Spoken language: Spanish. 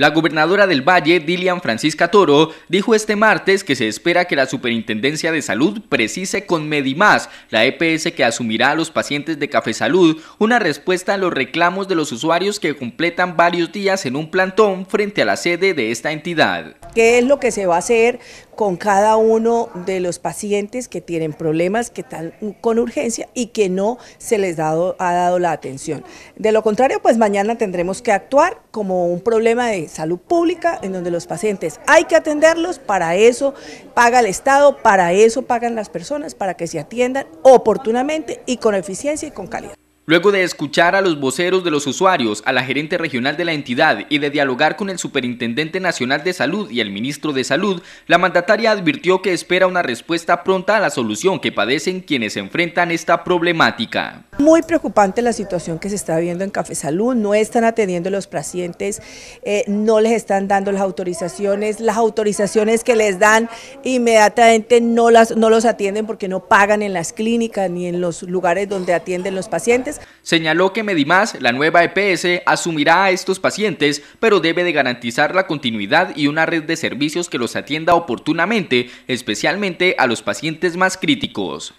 La gobernadora del Valle, Dilian Francisca Toro, dijo este martes que se espera que la Superintendencia de Salud precise con Medimás, la EPS que asumirá a los pacientes de Café Salud, una respuesta a los reclamos de los usuarios que completan varios días en un plantón frente a la sede de esta entidad qué es lo que se va a hacer con cada uno de los pacientes que tienen problemas que están con urgencia y que no se les ha dado la atención. De lo contrario, pues mañana tendremos que actuar como un problema de salud pública en donde los pacientes hay que atenderlos, para eso paga el Estado, para eso pagan las personas, para que se atiendan oportunamente y con eficiencia y con calidad. Luego de escuchar a los voceros de los usuarios, a la gerente regional de la entidad y de dialogar con el Superintendente Nacional de Salud y el Ministro de Salud, la mandataria advirtió que espera una respuesta pronta a la solución que padecen quienes enfrentan esta problemática. Muy preocupante la situación que se está viendo en Café Salud, no están atendiendo a los pacientes, eh, no les están dando las autorizaciones, las autorizaciones que les dan inmediatamente no, las, no los atienden porque no pagan en las clínicas ni en los lugares donde atienden los pacientes señaló que Medimás, la nueva EPS, asumirá a estos pacientes, pero debe de garantizar la continuidad y una red de servicios que los atienda oportunamente, especialmente a los pacientes más críticos.